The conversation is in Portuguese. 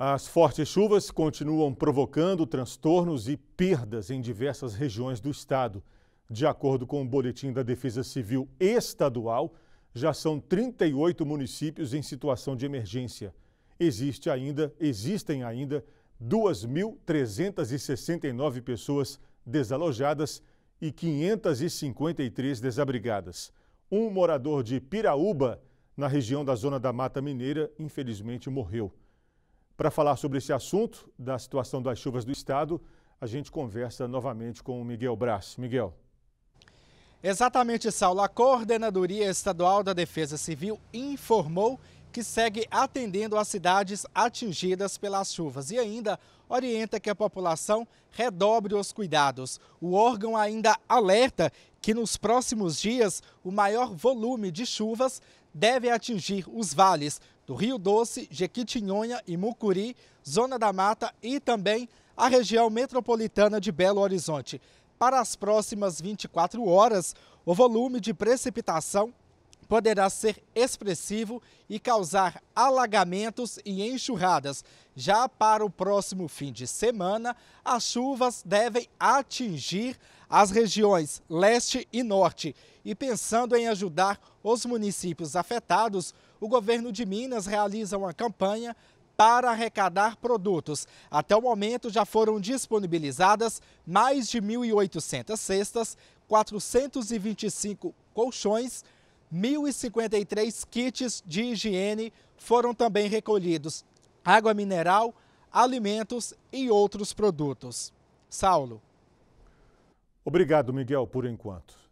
As fortes chuvas continuam provocando transtornos e perdas em diversas regiões do estado. De acordo com o boletim da Defesa Civil Estadual, já são 38 municípios em situação de emergência. Existe ainda, existem ainda 2.369 pessoas desalojadas e 553 desabrigadas. Um morador de Piraúba, na região da Zona da Mata Mineira, infelizmente morreu. Para falar sobre esse assunto, da situação das chuvas do estado, a gente conversa novamente com o Miguel Braz. Miguel. Exatamente, Saulo. A Coordenadoria Estadual da Defesa Civil informou que segue atendendo as cidades atingidas pelas chuvas e ainda orienta que a população redobre os cuidados. O órgão ainda alerta que nos próximos dias o maior volume de chuvas deve atingir os vales, do Rio Doce, Jequitinhonha e Mucuri, Zona da Mata e também a região metropolitana de Belo Horizonte. Para as próximas 24 horas, o volume de precipitação poderá ser expressivo e causar alagamentos e enxurradas. Já para o próximo fim de semana, as chuvas devem atingir as regiões leste e norte. E pensando em ajudar os municípios afetados, o governo de Minas realiza uma campanha para arrecadar produtos. Até o momento já foram disponibilizadas mais de 1.800 cestas, 425 colchões, 1.053 kits de higiene foram também recolhidos: água mineral, alimentos e outros produtos. Saulo. Obrigado, Miguel, por enquanto.